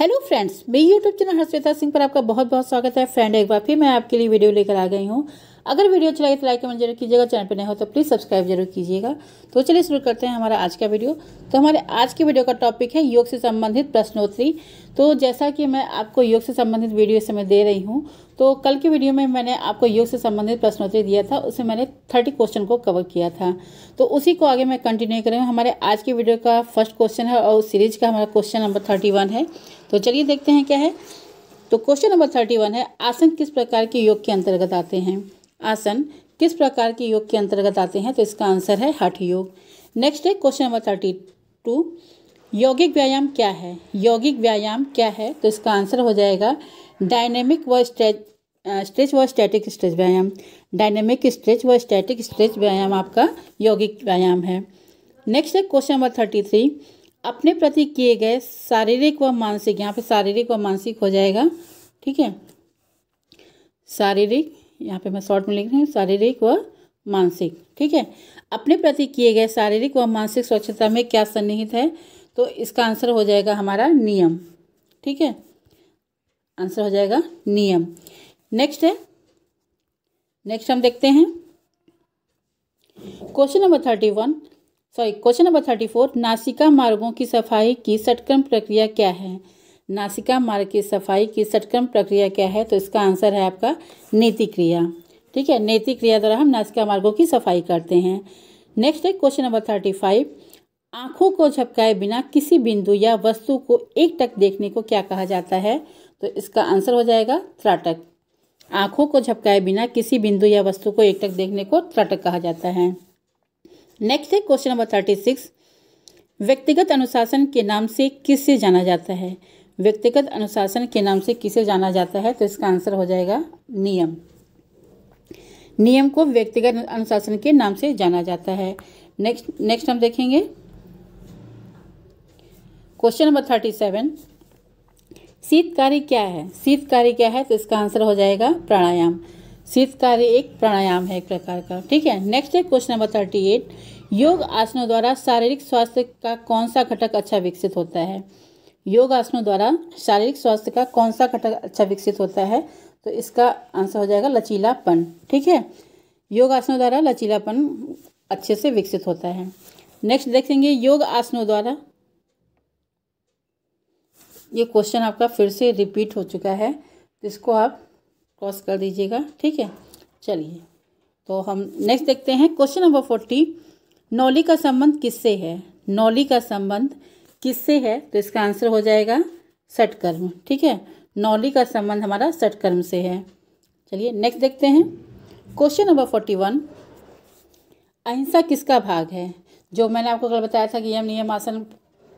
hello friends मेरी YouTube channel Harshweta Singh पर आपका बहुत बहुत स्वागत है फ्रेंड एक बार फिर मैं आपके लिए वीडियो लेकर आ गई हूँ अगर वीडियो अच्छा लगे तो लाइक कमेंट जरूर कीजिएगा चैनल पर नहीं हो तो प्लीज़ सब्सक्राइब जरूर कीजिएगा तो चलिए शुरू करते हैं हमारा आज का वीडियो तो हमारे आज की वीडियो का टॉपिक है योग से संबंधित प्रश्नोत्तरी तो जैसा कि मैं आपको योग से संबंधित वीडियो इस समय दे रही हूँ तो कल की वीडियो में मैंने आपको योग से संबंधित प्रश्नोत्तरी दिया था उसे मैंने थर्टी क्वेश्चन को कवर किया था तो उसी को आगे मैं कंटिन्यू करूँ हमारे आज की वीडियो का फर्स्ट क्वेश्चन है और उस सीरीज का हमारा क्वेश्चन नंबर थर्टी वन है तो चलिए देखते हैं क्या है तो क्वेश्चन नंबर थर्टी वन है आसन किस प्रकार के योग के अंतर्गत आते हैं आसन किस प्रकार के योग के अंतर्गत आते हैं तो इसका आंसर है हठ योग नेक्स्ट है क्वेश्चन नंबर थर्टी टू यौगिक व्यायाम क्या है यौगिक व्यायाम क्या है तो इसका आंसर हो जाएगा डायनेमिक व स्ट्रेच स्ट्रेच व स्टैटिक स्ट्रेच व्यायाम डायनेमिक स्ट्रेच व स्टैटिक स्ट्रेच व्यायाम आपका यौगिक व्यायाम है नेक्स्ट है क्वेश्चन नंबर थर्टी थ्री अपने प्रति किए गए शारीरिक व मानसिक यहाँ पे शारीरिक व मानसिक हो जाएगा ठीक है शारीरिक यहाँ पे मैं शॉर्ट में लिख रही हूँ शारीरिक व मानसिक ठीक है अपने प्रति किए गए शारीरिक व मानसिक स्वच्छता में क्या सन्निहित है तो इसका आंसर हो जाएगा हमारा नियम ठीक है आंसर हो जाएगा नियम नेक्स्ट है नेक्स्ट हम देखते हैं question number thirty one sorry question number thirty four नासिका मार्गों की सफाई की सटक्रम प्रक्रिया क्या है नासिका मार्ग की सफाई की सटक्रम प्रक्रिया क्या है तो इसका आंसर है आपका नीति क्रिया ठीक है नीति क्रिया द्वारा हम नासिका मार्गों की सफाई करते हैं नेक्स्ट है क्वेश्चन नंबर थर्टी फाइव आँखों को झपकाए बिना किसी बिंदु या वस्तु को एक टक देखने को क्या कहा जाता है तो इसका आंसर हो जाएगा त्राटक आँखों को झपकाए बिना किसी बिंदु या वस्तु को एक टक देखने को त्राटक कहा जाता है नेक्स्ट है क्वेश्चन नंबर थर्टी सिक्स व्यक्तिगत अनुशासन के नाम से किससे जाना जाता है व्यक्तिगत अनुशासन के नाम से किसे जाना जाता है तो इसका आंसर हो जाएगा नियम नियम को व्यक्तिगत अनुशासन के नाम से जाना जाता है नेक्स्ट नेक्स्ट हम देखेंगे क्वेश्चन नंबर थर्टी सेवन शीतकारी क्या है शीतकारी क्या है तो इसका आंसर हो जाएगा प्राणायाम शीत कार्य एक प्राणायाम है एक प्रकार का ठीक है नेक्स्ट है क्वेश्चन नंबर थर्टी एट योग आसनों द्वारा शारीरिक स्वास्थ्य का कौन सा घटक अच्छा विकसित होता है योग आसनों द्वारा शारीरिक स्वास्थ्य का कौन सा घटक अच्छा विकसित होता है तो इसका आंसर हो जाएगा लचीलापन ठीक है योग आसनों द्वारा लचीलापन अच्छे से विकसित होता है नेक्स्ट देखेंगे योग आसनों द्वारा ये क्वेश्चन आपका फिर से रिपीट हो चुका है इसको आप पॉज कर दीजिएगा ठीक है चलिए तो हम नेक्स्ट देखते हैं क्वेश्चन नंबर फोर्टी नौली का संबंध किससे है नौली का संबंध किससे है तो इसका आंसर हो जाएगा सटकर्म ठीक है नौली का संबंध हमारा सटकर्म से है चलिए नेक्स्ट देखते हैं क्वेश्चन नंबर फोर्टी वन अहिंसा किसका भाग है जो मैंने आपको कल बताया था कि यम नियम आसन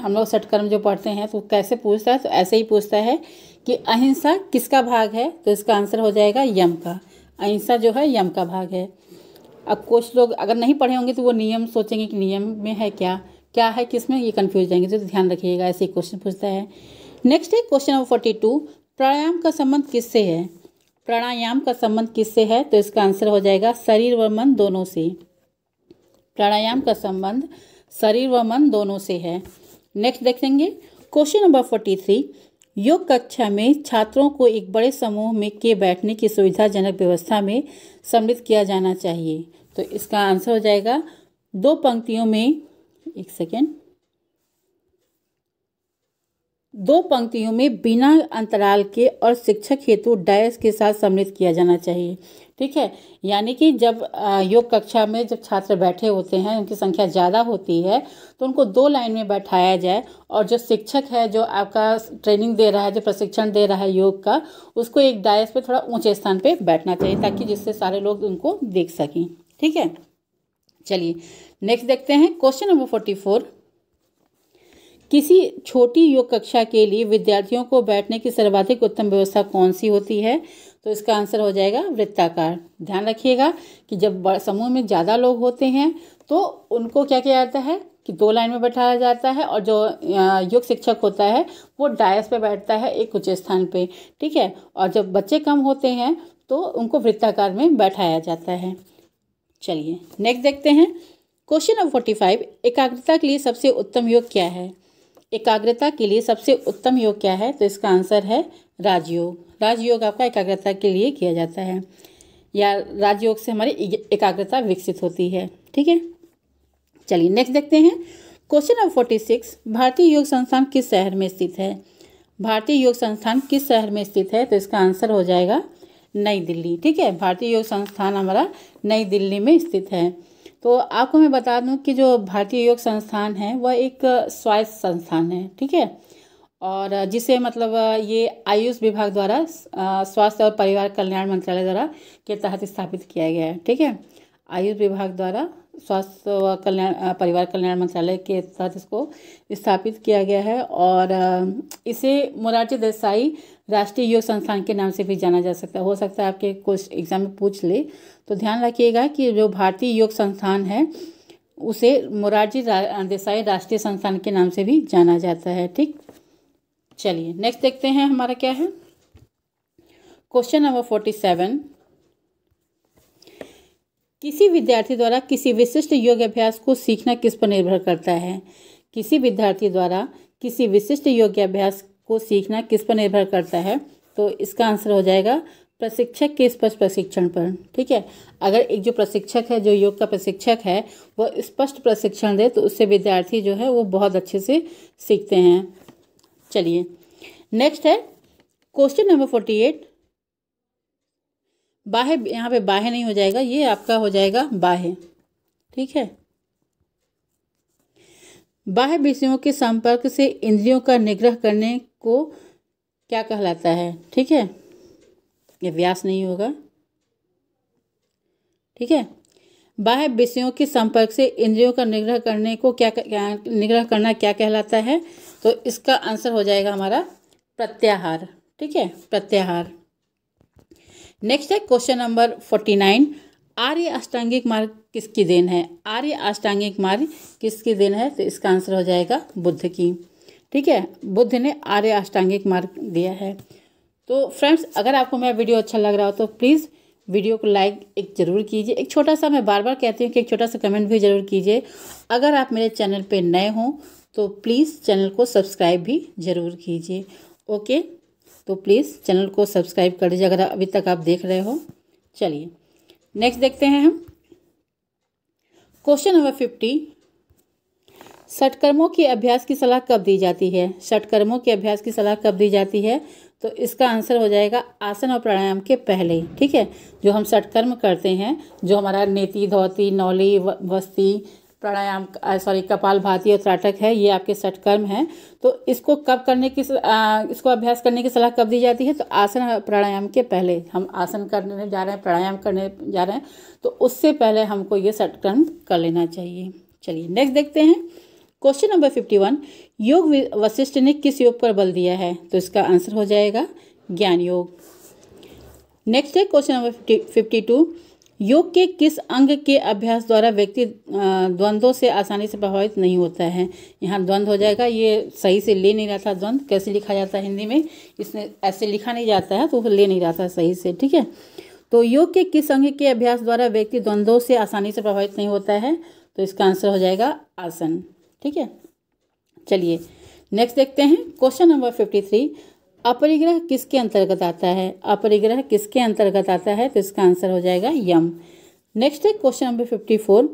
हम लोग सटकर्म जो पढ़ते हैं तो कैसे पूछता है तो ऐसे ही पूछता है कि अहिंसा किसका भाग है तो इसका आंसर हो जाएगा यम का अहिंसा जो है यम का भाग है अब कुछ लोग अगर नहीं पढ़े होंगे तो वो नियम सोचेंगे कि नियम में है क्या क्या है किस में ये कन्फ्यूज जाएंगे तो ध्यान रखिएगा ऐसे क्वेश्चन पूछता है नेक्स्ट है क्वेश्चन नंबर फोर्टी टू प्राणायाम का संबंध किससे है प्राणायाम का संबंध किससे है तो इसका आंसर हो जाएगा शरीर व मन दोनों से प्राणायाम का संबंध शरीर व मन दोनों से है नेक्स्ट देखेंगे क्वेश्चन नंबर फोर्टी थ्री योग कक्षा में छात्रों को एक बड़े समूह में के बैठने की सुविधाजनक व्यवस्था में सम्मिलित किया जाना चाहिए तो इसका आंसर हो जाएगा दो पंक्तियों में एक सेकेंड दो पंक्तियों में बिना अंतराल के और शिक्षक हेतु डायस के साथ सम्मिलित किया जाना चाहिए ठीक है यानी कि जब योग कक्षा में जब छात्र बैठे होते हैं उनकी संख्या ज़्यादा होती है तो उनको दो लाइन में बैठाया जाए और जो शिक्षक है जो आपका ट्रेनिंग दे रहा है जो प्रशिक्षण दे रहा है योग का उसको एक डायस पे थोड़ा ऊंचे स्थान पे बैठना चाहिए ताकि जिससे सारे लोग उनको देख सकें ठीक है चलिए नेक्स्ट देखते हैं क्वेश्चन नंबर फोर्टी फोर किसी छोटी योग कक्षा के लिए विद्यार्थियों को बैठने की सर्वाधिक उत्तम व्यवस्था कौन सी होती है तो इसका आंसर हो जाएगा वृत्ताकार ध्यान रखिएगा कि जब समूह में ज़्यादा लोग होते हैं तो उनको क्या किया जाता है कि दो लाइन में बैठाया जाता है और जो योग शिक्षक होता है वो डायस पे बैठता है एक उच्च स्थान पे ठीक है और जब बच्चे कम होते हैं तो उनको वृत्ताकार में बैठाया जाता है चलिए नेक्स्ट देखते हैं क्वेश्चन नंबर फोर्टी फाइव एकाग्रता के लिए सबसे उत्तम योग क्या है एकाग्रता के लिए सबसे उत्तम योग क्या है तो इसका आंसर है राजयोग राजयोग आपका एकाग्रता के लिए किया जाता है या राजयोग से हमारी एकाग्रता विकसित होती है ठीक है चलिए नेक्स्ट देखते हैं क्वेश्चन नंबर फोर्टी सिक्स भारतीय योग संस्थान किस शहर में स्थित है भारतीय योग संस्थान किस शहर में स्थित है तो इसका आंसर हो जाएगा नई दिल्ली ठीक है भारतीय योग संस्थान हमारा नई दिल्ली में स्थित है तो आपको मैं बता दूं कि जो भारतीय योग संस्थान है वह एक स्वायत्त संस्थान है ठीक है और जिसे मतलब ये आयुष विभाग द्वारा स्वास्थ्य और परिवार कल्याण मंत्रालय द्वारा के तहत स्थापित किया गया है ठीक है आयुष विभाग द्वारा स्वास्थ्य व कल्याण परिवार कल्याण मंत्रालय के तहत इसको स्थापित किया गया है और इसे मोरारजी देसाई राष्ट्रीय योग संस्थान के नाम से भी जाना जा सकता है हो सकता है आपके कुछ एग्जाम में पूछ ले तो ध्यान रखिएगा कि जो भारतीय योग संस्थान है उसे मोरारजी देसाई राष्ट्रीय संस्थान के नाम से भी जाना जाता है ठीक चलिए नेक्स्ट देखते हैं हमारा क्या है क्वेश्चन नंबर फोर्टी सेवन किसी विद्यार्थी द्वारा किसी विशिष्ट योग अभ्यास को सीखना किस पर निर्भर करता है किसी विद्यार्थी द्वारा किसी विशिष्ट योग अभ्यास को सीखना किस पर निर्भर करता है तो इसका आंसर हो जाएगा प्रशिक्षक के स्पष्ट प्रशिक्षण पर ठीक है अगर एक जो प्रशिक्षक है जो योग का प्रशिक्षक है वह स्पष्ट प्रशिक्षण दे तो उससे विद्यार्थी जो है वो बहुत अच्छे से सीखते हैं चलिए नेक्स्ट है क्वेश्चन नंबर फोर्टी एट बाहे यहाँ पे बाहे नहीं हो जाएगा ये आपका हो जाएगा बाहे ठीक है बाह्य विषयों के संपर्क से इंद्रियों का निग्रह करने को क्या कहलाता है ठीक है यह व्यास नहीं होगा ठीक है बाह्य विषयों के संपर्क से इंद्रियों का निग्रह करने को क्या निग्रह करना क्या कहलाता है तो इसका आंसर हो जाएगा हमारा प्रत्याहार ठीक है प्रत्याहार नेक्स्ट है क्वेश्चन नंबर फोर्टी नाइन आर्य अष्टांगिक मार्ग किसकी देन है आर्य अष्टांगिक मार्ग किसकी देन है तो इसका आंसर हो जाएगा बुद्ध की ठीक है बुद्ध ने आर्य अष्टांगिक मार्ग दिया है तो फ्रेंड्स अगर आपको मेरा वीडियो अच्छा लग रहा हो तो प्लीज़ वीडियो को लाइक एक ज़रूर कीजिए एक छोटा सा मैं बार बार कहती हूँ कि एक छोटा सा कमेंट भी ज़रूर कीजिए अगर आप मेरे चैनल पे नए हों तो प्लीज़ चैनल को सब्सक्राइब भी ज़रूर कीजिए ओके तो प्लीज़ चैनल को सब्सक्राइब कर दीजिए अगर अभी तक आप देख रहे हो चलिए नेक्स्ट देखते हैं हम क्वेश्चन नंबर फिफ्टी षटकर्मों के अभ्यास की सलाह कब दी जाती है षटकर्मों के अभ्यास की सलाह कब दी जाती है तो इसका आंसर हो जाएगा आसन और प्राणायाम के पहले ठीक है जो हम षटकर्म करते हैं जो हमारा नेति धोती नौली वस्ती प्राणायाम सॉरी कपाल भाती और त्राटक है ये आपके सटकर्म है तो इसको कब करने की इसको अभ्यास करने की सलाह कब दी जाती है तो आसन प्राणायाम के पहले हम आसन करने जा रहे हैं प्राणायाम करने जा रहे हैं तो उससे पहले हमको ये सटकर्म कर लेना चाहिए चलिए नेक्स्ट देखते हैं क्वेश्चन नंबर फिफ्टी वन योग वशिष्ठ ने किस योग पर बल दिया है तो इसका आंसर हो जाएगा ज्ञान योग नेक्स्ट है question number fifty fifty two योग के किस अंग के अभ्यास द्वारा व्यक्ति द्वंद्वों से आसानी से प्रभावित नहीं होता है यहाँ द्वंद्व हो जाएगा ये सही से ले नहीं रहा था द्वंद्व कैसे लिखा जाता है हिंदी में इसने ऐसे लिखा नहीं जाता है तो ले नहीं रहा था सही से ठीक है तो योग के किस अंग के अभ्यास द्वारा व्यक्ति द्वंद्वों से आसानी से प्रभावित नहीं होता है तो इसका आंसर हो जाएगा आसन ठीक है चलिए नेक्स्ट देखते हैं क्वेश्चन नंबर फिफ्टी थ्री अपरिग्रह किसके अंतर्गत आता है अपरिग्रह किसके अंतर्गत आता है तो इसका आंसर हो जाएगा यम नेक्स्ट है क्वेश्चन नंबर फिफ्टी फोर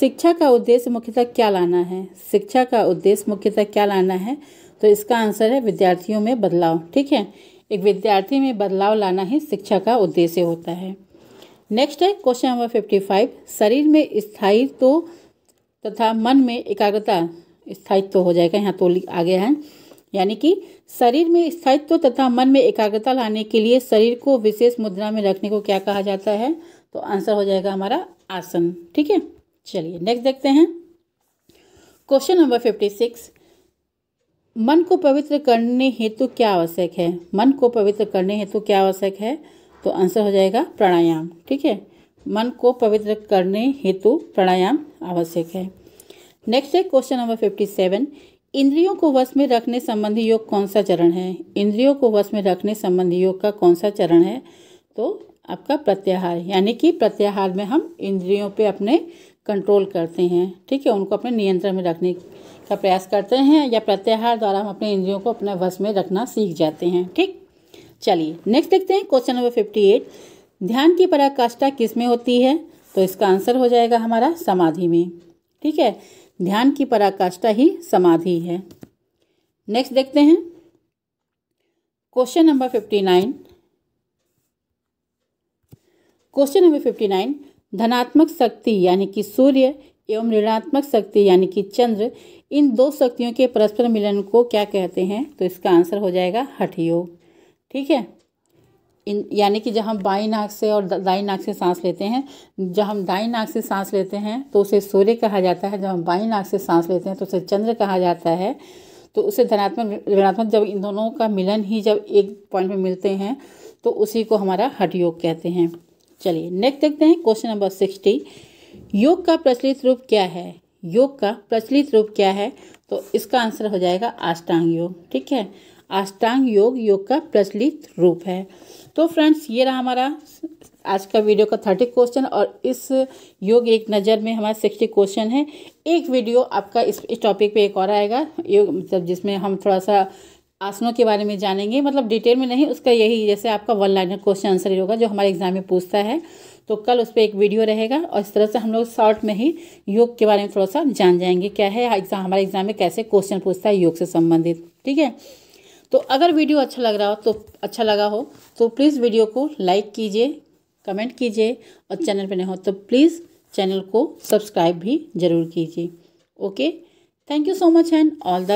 शिक्षा का उद्देश्य मुख्यतः क्या लाना है शिक्षा का उद्देश्य मुख्यतः क्या लाना है तो इसका आंसर है विद्यार्थियों में बदलाव ठीक है एक विद्यार्थी में बदलाव लाना ही शिक्षा का उद्देश्य होता है नेक्स्ट है क्वेश्चन नंबर फिफ्टी फाइव शरीर में स्थायित्व तो तथा मन में एकाग्रता स्थायित्व तो हो जाएगा यहाँ तो आ गया है यानी कि शरीर में स्थायित्व तथा मन में एकाग्रता लाने के लिए शरीर को विशेष मुद्रा में रखने को क्या कहा जाता है तो आंसर हो जाएगा हमारा आसन ठीक है चलिए नेक्स्ट देखते हैं क्वेश्चन नंबर फिफ्टी सिक्स मन को पवित्र करने हेतु क्या आवश्यक है मन को पवित्र करने हेतु क्या आवश्यक है तो आंसर हो जाएगा प्राणायाम ठीक है मन को पवित्र करने हेतु प्राणायाम आवश्यक है नेक्स्ट है क्वेश्चन नंबर फिफ्टी सेवन इंद्रियों को वश में रखने संबंधी योग कौन सा चरण है इंद्रियों को वश में रखने संबंधी योग का कौन सा चरण है तो आपका प्रत्याहार यानी कि प्रत्याहार में हम इंद्रियों पे अपने कंट्रोल करते हैं ठीक है उनको अपने नियंत्रण में रखने का प्रयास करते हैं या प्रत्याहार द्वारा हम अपने इंद्रियों को अपने वश में रखना सीख जाते हैं ठीक चलिए नेक्स्ट देखते हैं क्वेश्चन नंबर फिफ्टी एट ध्यान की पराकाष्ठा किस में होती है तो इसका आंसर हो जाएगा हमारा समाधि में ठीक है ध्यान की पराकाष्ठा ही समाधि है नेक्स्ट देखते हैं question number fifty nine question number fifty nine धनात्मक शक्ति यानी कि सूर्य एवं ऋणात्मक शक्ति यानी कि चंद्र इन दो शक्तियों के परस्पर मिलन को क्या कहते हैं तो इसका आंसर हो जाएगा हठ योग ठीक है इन यानी कि जब हम बाई नाक से और दाई नाक से सांस लेते हैं जब हम दाई नाक से सांस लेते हैं तो उसे सूर्य कहा जाता है जब हम बाई नाक से सांस लेते हैं तो उसे चंद्र कहा जाता है तो उसे धनात्मक ऋणात्मक जब इन दोनों का मिलन ही जब एक पॉइंट में मिलते हैं तो उसी को हमारा हट योग कहते हैं चलिए नेक्स्ट देखते हैं क्वेश्चन नंबर सिक्सटी योग का प्रचलित रूप क्या है योग का प्रचलित रूप क्या है तो इसका आंसर हो जाएगा अष्टांग योग ठीक है अष्टांग योग योग का प्रचलित रूप है तो फ्रेंड्स ये रहा हमारा आज का वीडियो का थर्टी क्वेश्चन और इस योग एक नज़र में हमारा सिक्सटी क्वेश्चन है एक वीडियो आपका इस इस टॉपिक पे एक और आएगा योग मतलब जिसमें हम थोड़ा सा आसनों के बारे में जानेंगे मतलब डिटेल में नहीं उसका यही जैसे आपका वन लाइनर क्वेश्चन आंसर होगा जो हमारे एग्जाम में पूछता है तो कल उस पर एक वीडियो रहेगा और इस तरह से हम लोग शॉर्ट में ही योग के बारे में थोड़ा सा जान जाएंगे क्या है एग्जाम हमारे एग्जाम में कैसे क्वेश्चन पूछता है योग से संबंधित ठीक है तो अगर वीडियो अच्छा लग रहा हो तो अच्छा लगा हो तो प्लीज़ वीडियो को लाइक कीजिए कमेंट कीजिए और चैनल पर नहीं हो तो प्लीज़ चैनल को सब्सक्राइब भी ज़रूर कीजिए okay thank you so much and all the